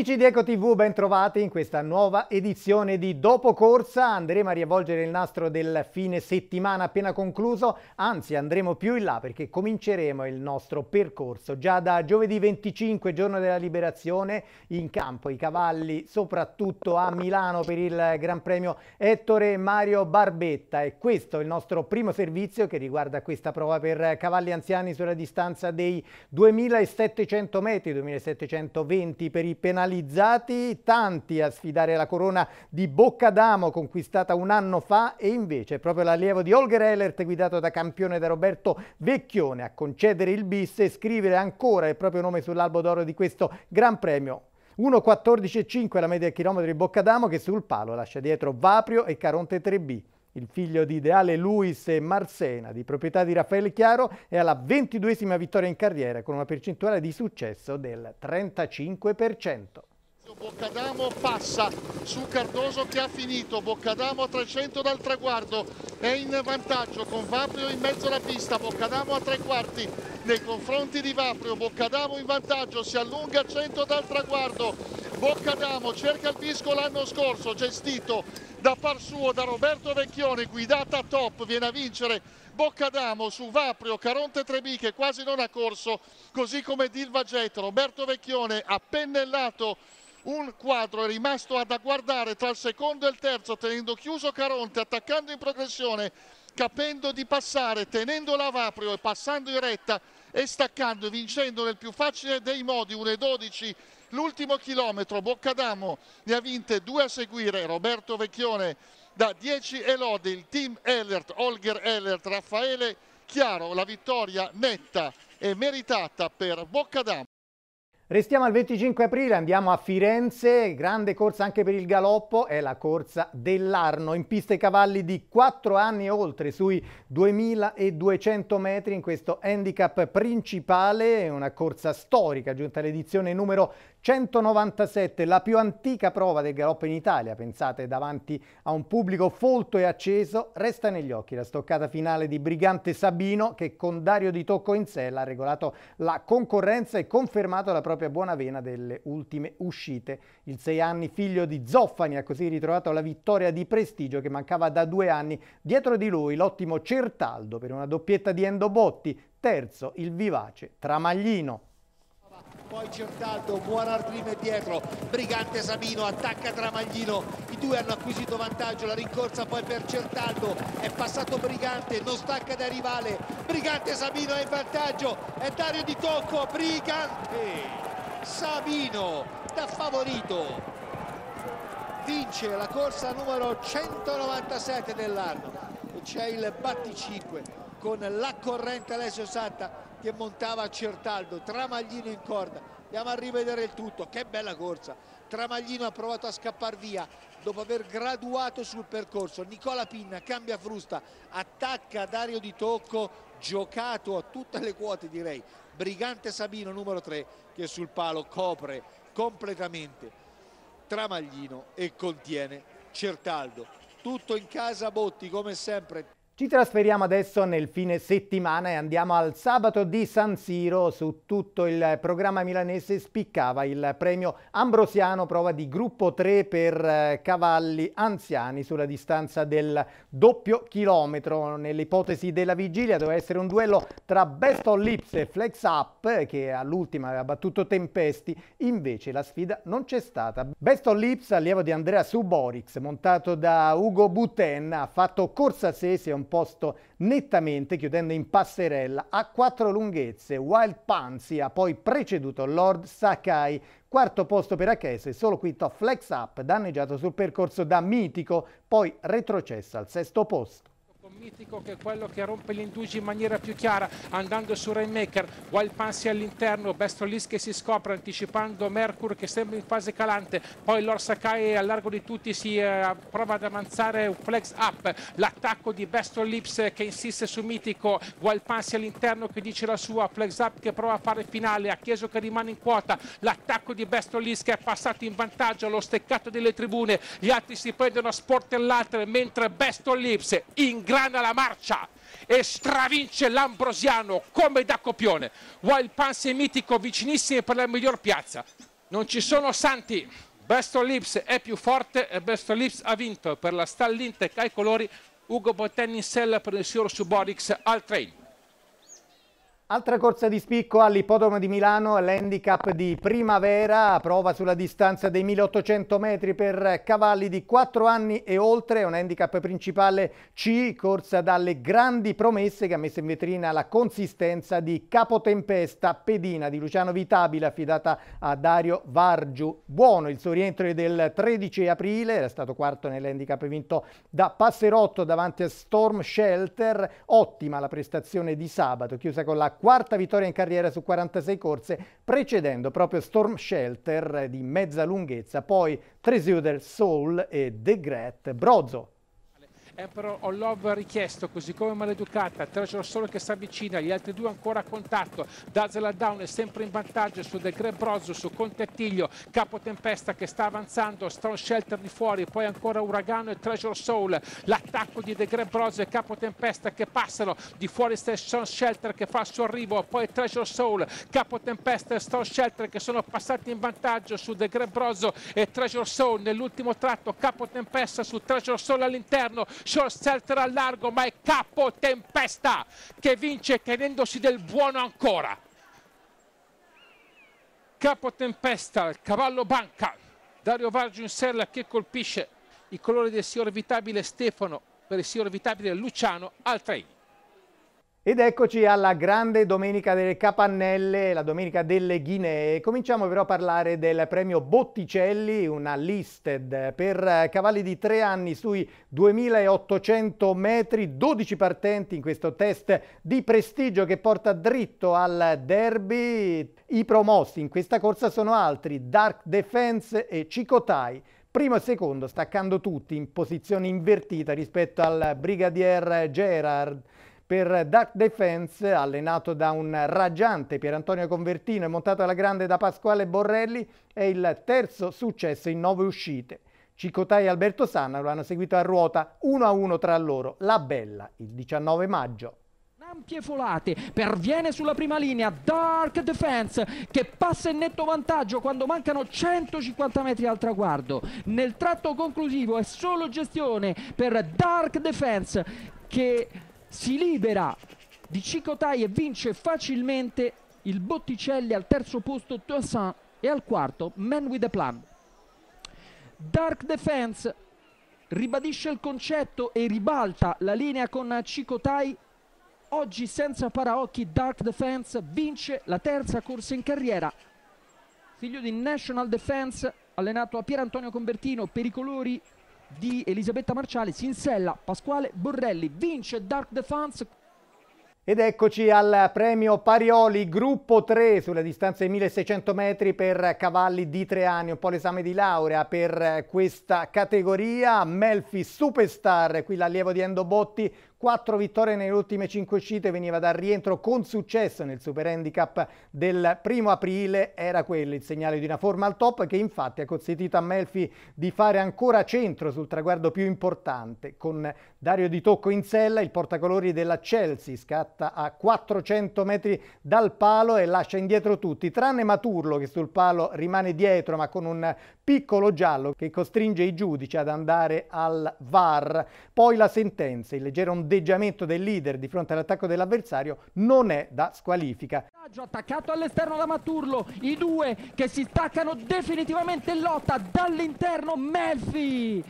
Amici di EcoTV, ben trovati in questa nuova edizione di Dopo Corsa. Andremo a riavvolgere il nastro del fine settimana appena concluso, anzi andremo più in là perché cominceremo il nostro percorso già da giovedì 25, giorno della liberazione, in campo i cavalli, soprattutto a Milano per il Gran Premio Ettore Mario Barbetta e questo è il nostro primo servizio che riguarda questa prova per cavalli anziani sulla distanza dei 2700 metri, 2720 per i penali penalizzati, tanti a sfidare la corona di Boccadamo conquistata un anno fa e invece proprio l'allievo di Holger Ehlert guidato da campione da Roberto Vecchione a concedere il bis e scrivere ancora il proprio nome sull'albo d'oro di questo Gran Premio 1.14.5 la media chilometro di Boccadamo che sul palo lascia dietro Vaprio e Caronte 3B. Il figlio di Ideale Luis Marsena, di proprietà di Raffaele Chiaro, è alla ventiduesima vittoria in carriera con una percentuale di successo del 35%. Boccadamo passa su Cardoso che ha finito, Boccadamo a 300 dal traguardo, è in vantaggio con Vaprio in mezzo alla pista, Boccadamo a tre quarti nei confronti di Vaprio, Boccadamo in vantaggio, si allunga a 100 dal traguardo, Boccadamo cerca il disco l'anno scorso, gestito da par suo, da Roberto Vecchione, guidata a top, viene a vincere Boccadamo su Vaprio, Caronte Trebì che quasi non ha corso, così come Dilva Jet, Roberto Vecchione ha pennellato un quadro è rimasto ad guardare tra il secondo e il terzo tenendo chiuso Caronte, attaccando in progressione, capendo di passare, tenendo Lavaprio e passando in retta e staccando e vincendo nel più facile dei modi 1.12 l'ultimo chilometro Boccadamo ne ha vinte due a seguire Roberto Vecchione da 10 e lode il team Ellert, Olger Ellert, Raffaele Chiaro la vittoria netta e meritata per Boccadamo Restiamo al 25 aprile, andiamo a Firenze, grande corsa anche per il galoppo, è la corsa dell'Arno, in pista i cavalli di 4 anni e oltre, sui 2200 metri in questo handicap principale, una corsa storica giunta all'edizione numero 197, la più antica prova del galoppo in Italia, pensate davanti a un pubblico folto e acceso, resta negli occhi la stoccata finale di Brigante Sabino che con Dario Di Tocco in sella ha regolato la concorrenza e confermato la propria propria buona vena delle ultime uscite. Il sei anni figlio di Zoffani ha così ritrovato la vittoria di prestigio che mancava da due anni. Dietro di lui l'ottimo Certaldo per una doppietta di Endobotti, terzo il vivace Tramaglino. Poi Certaldo, buon e dietro, Brigante Sabino attacca Tramaglino, i due hanno acquisito vantaggio, la rincorsa poi per Certaldo, è passato Brigante, non stacca da rivale, Brigante Sabino è in vantaggio, è Dario di Tocco, Brigante! Savino da favorito vince la corsa numero 197 dell'anno c'è il batti 5 con la corrente Alessio Satta che montava a Certaldo Tramaglino in corda andiamo a rivedere il tutto che bella corsa Tramaglino ha provato a scappar via dopo aver graduato sul percorso Nicola Pinna cambia frusta attacca Dario Di Tocco giocato a tutte le quote direi Brigante Sabino numero 3 che sul palo copre completamente Tramaglino e contiene Certaldo tutto in casa Botti come sempre ci trasferiamo adesso nel fine settimana e andiamo al sabato di San Siro. Su tutto il programma milanese spiccava il premio Ambrosiano, prova di gruppo 3 per eh, cavalli anziani sulla distanza del doppio chilometro. Nell'ipotesi della vigilia doveva essere un duello tra Best of Lips e Flex Up, che all'ultima aveva battuto Tempesti, invece la sfida non c'è stata. Best of Lips, allievo di Andrea Suborix, montato da Ugo Buten, ha fatto corsa a sé, si è un posto nettamente chiudendo in passerella a quattro lunghezze. Wild Pansy ha poi preceduto Lord Sakai, quarto posto per Achese, solo quinto flex up danneggiato sul percorso da Mitico, poi retrocessa al sesto posto. Mitico che è quello che rompe l'indugio in maniera più chiara andando su Rainmaker, Wildpansi all'interno, Bestolis che si scopre anticipando Mercur che sembra in fase calante, poi l'Orsakai a largo di tutti si eh, prova ad avanzare un flex up, l'attacco di Bestolips che insiste su Mitico, Wildpansi all'interno che dice la sua, flex up che prova a fare finale, Chieso che rimane in quota, l'attacco di Bestolis che è passato in vantaggio, lo steccato delle tribune, gli altri si prendono a sportellate mentre Bestolips in grado frana la marcia e stravince l'Ambrosiano come da copione. Wilpanse mitico vicinissimi per la miglior piazza. Non ci sono santi. Bestolips è più forte e Bestolips ha vinto per la Stallintec ai colori Ugo Botenni in sella per il signor Suborix al train. Altra corsa di spicco all'ippodromo di Milano, l'handicap di primavera, prova sulla distanza dei 1800 metri per cavalli di 4 anni e oltre, un handicap principale C, corsa dalle grandi promesse che ha messo in vetrina la consistenza di Capotempesta Pedina di Luciano Vitabile affidata a Dario Vargiu. Buono il suo rientro del 13 aprile, era stato quarto nell'handicap vinto da Passerotto davanti a Storm Shelter, ottima la prestazione di sabato, chiusa con la quarta vittoria in carriera su 46 corse, precedendo proprio Storm Shelter di mezza lunghezza, poi Tresuder, Soul e The Great Brozo. Emperor eh, of Love richiesto, così come maleducata, Treasure solo che si avvicina, gli altri due ancora a contatto, Dazzle Down è sempre in vantaggio su The Gran Brozzo, su Conte Attilio, Capo Tempesta che sta avanzando, Strong Shelter di fuori, poi ancora Uragano e Treasure Soul, l'attacco di The Gran Brozzo e Capo Tempesta che passano, di fuori Strong Shelter che fa il suo arrivo, poi Treasure Soul, Capo Tempesta e Strong Shelter che sono passati in vantaggio su The Gran Brozzo e Treasure Soul nell'ultimo tratto, Capo Tempesta su Treasure Soul all'interno, short shelter al largo, ma è capo tempesta che vince tenendosi del buono ancora. Capo tempesta, il cavallo banca, Dario Vargio in sella che colpisce i colori del signor Vitabile Stefano per il signor Vitabile Luciano al traino. Ed eccoci alla grande domenica delle capannelle, la domenica delle Guinee. Cominciamo però a parlare del premio Botticelli, una listed per eh, cavalli di tre anni sui 2800 metri, 12 partenti in questo test di prestigio che porta dritto al derby. I promossi in questa corsa sono altri, Dark Defense e Cicotai primo e secondo staccando tutti in posizione invertita rispetto al brigadier Gerard per Dark Defense, allenato da un raggiante Pierantonio Convertino e montato alla grande da Pasquale Borrelli, è il terzo successo in nove uscite. Cicotai e Alberto Sanna lo hanno seguito a ruota uno a uno tra loro, la bella, il 19 maggio. Ampie folate, perviene sulla prima linea Dark Defense che passa in netto vantaggio quando mancano 150 metri al traguardo. Nel tratto conclusivo è solo gestione per Dark Defense che si libera di Cicotai e vince facilmente il Botticelli al terzo posto Toussaint e al quarto Man with a Plan. Dark Defense ribadisce il concetto e ribalta la linea con Cicotai. Oggi senza paraocchi Dark Defense vince la terza corsa in carriera. Figlio di National Defense, allenato a Pier Antonio Convertino per i colori di Elisabetta Marciale, Sinsella, Pasquale Borrelli, vince Dark Defense. Ed eccoci al premio Parioli, gruppo 3 sulle distanze 1600 metri per cavalli di tre anni, un po' l'esame di laurea per questa categoria. Melfi Superstar, qui l'allievo di Endo Botti, quattro vittorie nelle ultime cinque uscite veniva dal rientro con successo nel Super Handicap del primo aprile, era quello il segnale di una forma al top che infatti ha consentito a Melfi di fare ancora centro sul traguardo più importante. Con Dario Di Tocco in sella il portacolori della Chelsea scatta a 400 metri dal palo e lascia indietro tutti, tranne Maturlo che sul palo rimane dietro ma con un piccolo giallo che costringe i giudici ad andare al VAR. Poi la sentenza, il leggero ondeggiamento del leader di fronte all'attacco dell'avversario non è da squalifica. Attaccato all'esterno da Maturlo, i due che si staccano definitivamente in lotta dall'interno Melfi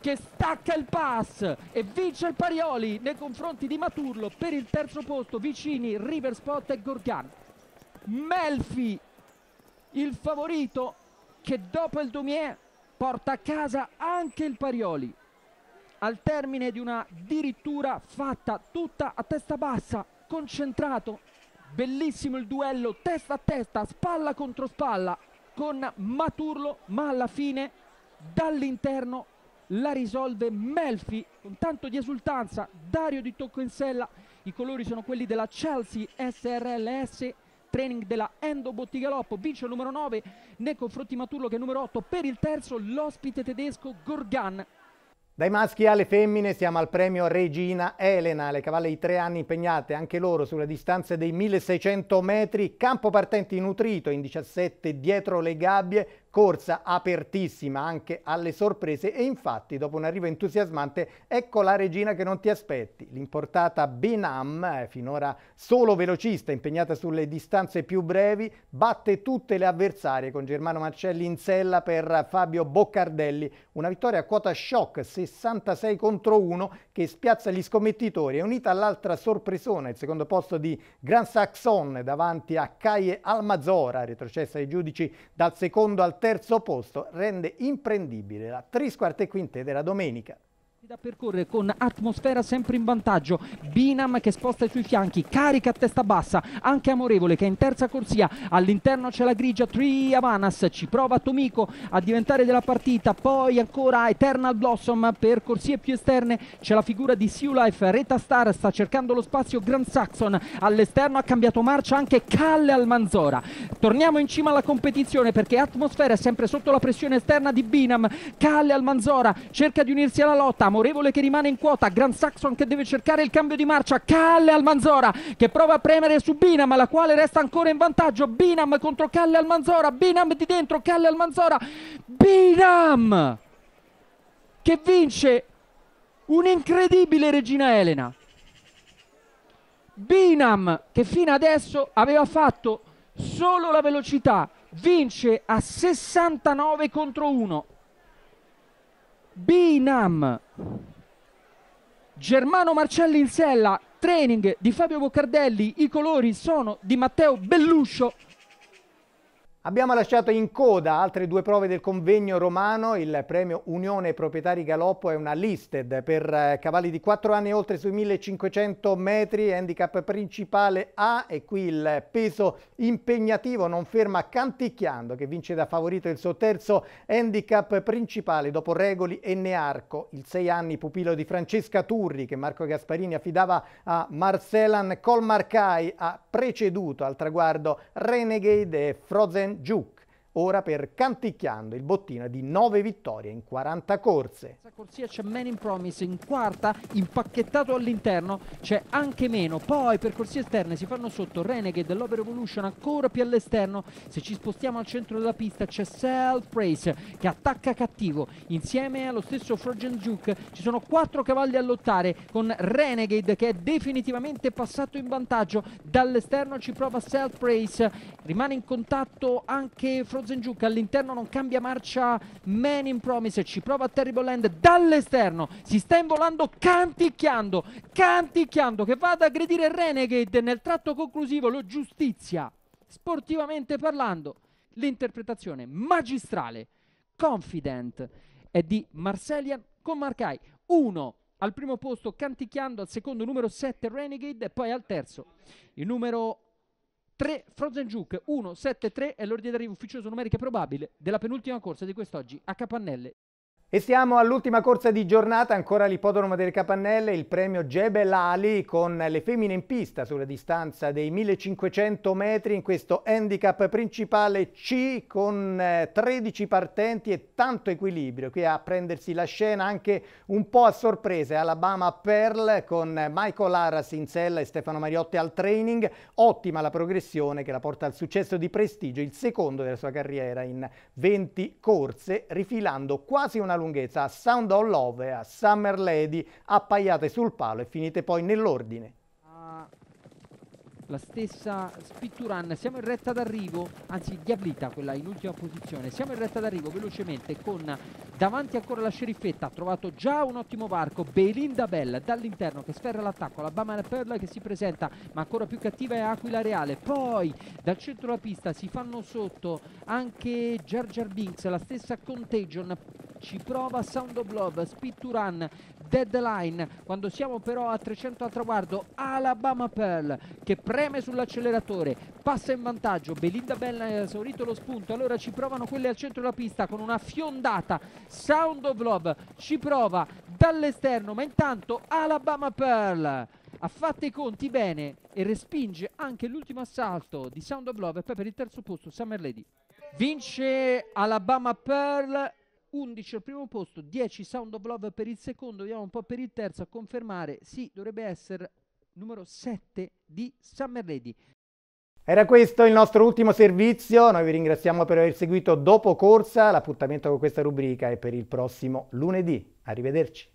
che stacca il pass e vince il Parioli nei confronti di Maturlo per il terzo posto vicini Riverspot e Gorgan. Melfi il favorito che dopo il Dumier porta a casa anche il Parioli al termine di una dirittura fatta tutta a testa bassa, concentrato. Bellissimo il duello, testa a testa, spalla contro spalla con Maturlo, ma alla fine dall'interno la risolve Melfi con tanto di esultanza, Dario di Tocco in sella, i colori sono quelli della Chelsea SRLS training della Endo Bottigaloppo. Vince il numero 9 nei confronti Maturlo che è il numero 8 per il terzo l'ospite tedesco Gorgan. Dai maschi alle femmine siamo al premio Regina Elena, le cavalle di tre anni impegnate anche loro sulle distanze dei 1600 metri, campo partenti nutrito in 17 dietro le gabbie, corsa apertissima anche alle sorprese e infatti dopo un arrivo entusiasmante ecco la regina che non ti aspetti. L'importata Binam, eh, finora solo velocista impegnata sulle distanze più brevi, batte tutte le avversarie con Germano Marcelli in sella per Fabio Boccardelli, una vittoria a quota shock 66 contro 1 che spiazza gli scommettitori è unita all'altra sorpresona il secondo posto di Gran Saxon davanti a Caie Almazora, retrocessa ai giudici dal secondo al terzo terzo posto rende imprendibile la e quinte della domenica da percorrere con atmosfera sempre in vantaggio Binam che sposta i suoi fianchi carica a testa bassa anche Amorevole che è in terza corsia all'interno c'è la grigia Tri Avanas ci prova Tomico a diventare della partita poi ancora Eternal Blossom per corsie più esterne c'è la figura di Sea Life Reta Star sta cercando lo spazio Grand Saxon all'esterno ha cambiato marcia anche Calle Almanzora torniamo in cima alla competizione perché atmosfera è sempre sotto la pressione esterna di Binam Calle Almanzora cerca di unirsi alla lotta Amorevole che rimane in quota, Gran Saxon che deve cercare il cambio di marcia, Calle Almanzora che prova a premere su Binam, la quale resta ancora in vantaggio, Binam contro Calle Almanzora, Binam di dentro, Calle Almanzora, Binam che vince un'incredibile Regina Elena. Binam che fino adesso aveva fatto solo la velocità vince a 69 contro 1 Binam. Germano Marcelli in sella, training di Fabio Boccardelli, i colori sono di Matteo Belluscio. Abbiamo lasciato in coda altre due prove del convegno romano, il premio Unione Proprietari Galoppo è una listed per eh, cavalli di 4 anni e oltre sui 1500 metri, handicap principale A e qui il peso impegnativo non ferma Canticchiando che vince da favorito il suo terzo handicap principale dopo Regoli e Nearco, il 6 anni pupillo di Francesca Turri che Marco Gasparini affidava a Marcelan Colmarcai ha preceduto al traguardo Renegade e Frozen giù ora per Canticchiando il bottino di 9 vittorie in 40 corse. In Corsia c'è Man in Promise in quarta, impacchettato all'interno, c'è anche meno, poi per corsie esterne si fanno sotto Renegade, dell'Over Evolution ancora più all'esterno, se ci spostiamo al centro della pista c'è Self Race che attacca cattivo, insieme allo stesso Frozen Duke ci sono quattro cavalli a lottare con Renegade che è definitivamente passato in vantaggio, dall'esterno ci prova Self Race, rimane in contatto anche Frozen Jacob Zenjuk all'interno non cambia marcia Man in Promise ci prova Terrible Land dall'esterno si sta involando canticchiando canticchiando che va ad aggredire Renegade nel tratto conclusivo lo giustizia sportivamente parlando l'interpretazione magistrale Confident è di Marselian con Marcai 1 al primo posto canticchiando al secondo numero 7 Renegade e poi al terzo il numero 3 Frozen Juke 173 è l'ordine d'arrivo ufficioso numerica probabile della penultima corsa di quest'oggi a Capannelle e siamo all'ultima corsa di giornata, ancora all'ippodromo delle Capannelle, il premio Jebel Ali con le femmine in pista sulla distanza dei 1500 metri in questo handicap principale C con 13 eh, partenti e tanto equilibrio. Qui a prendersi la scena anche un po' a sorpresa Alabama Pearl con Michael Arras in sella e Stefano Mariotti al training. Ottima la progressione che la porta al successo di prestigio, il secondo della sua carriera in 20 corse, rifilando quasi una lunga lunghezza a Sound of Love e a Summer Lady appaiate sul palo e finite poi nell'ordine. Ah, la stessa Spitturan, siamo in retta d'arrivo, anzi Diablita quella in ultima posizione, siamo in retta d'arrivo velocemente con davanti ancora la sceriffetta, ha trovato già un ottimo varco, Belinda Bell dall'interno che sferra l'attacco, la Bama Pearl che si presenta ma ancora più cattiva è Aquila Reale, poi dal centro della pista si fanno sotto anche Jar Jar Binks, la stessa Contagion ci prova Sound of Love, Speed to Run, Deadline. Quando siamo però a 300 al traguardo, Alabama Pearl che preme sull'acceleratore, passa in vantaggio. Belinda Bella ha esaurito lo spunto. Allora ci provano quelle al centro della pista con una fiondata. Sound of Love ci prova dall'esterno, ma intanto Alabama Pearl ha fatto i conti bene e respinge anche l'ultimo assalto di Sound of Love e poi per il terzo posto Summer Lady. Vince Alabama Pearl 11 al primo posto, 10 Sound of Love per il secondo, vediamo un po' per il terzo a confermare, sì, dovrebbe essere numero 7 di Summer Lady. Era questo il nostro ultimo servizio, noi vi ringraziamo per aver seguito dopo corsa, l'appuntamento con questa rubrica è per il prossimo lunedì, arrivederci.